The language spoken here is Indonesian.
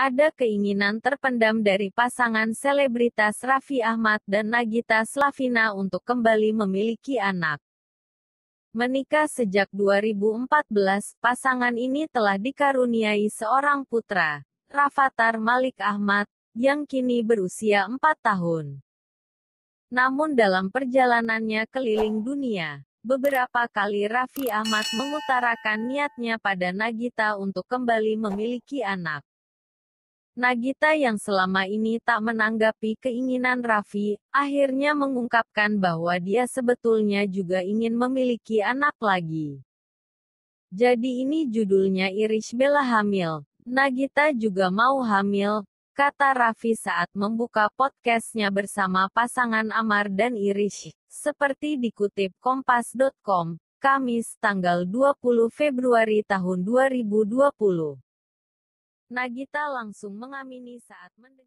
ada keinginan terpendam dari pasangan selebritas Raffi Ahmad dan Nagita Slavina untuk kembali memiliki anak. Menikah sejak 2014, pasangan ini telah dikaruniai seorang putra, Rafathar Malik Ahmad, yang kini berusia 4 tahun. Namun dalam perjalanannya keliling dunia, beberapa kali Raffi Ahmad mengutarakan niatnya pada Nagita untuk kembali memiliki anak. Nagita yang selama ini tak menanggapi keinginan Raffi, akhirnya mengungkapkan bahwa dia sebetulnya juga ingin memiliki anak lagi. Jadi ini judulnya Irish Bella hamil. Nagita juga mau hamil, kata Raffi saat membuka podcastnya bersama pasangan Amar dan Irish. Seperti dikutip kompas.com, Kamis tanggal 20 Februari tahun 2020. Nagita langsung mengamini saat mendengar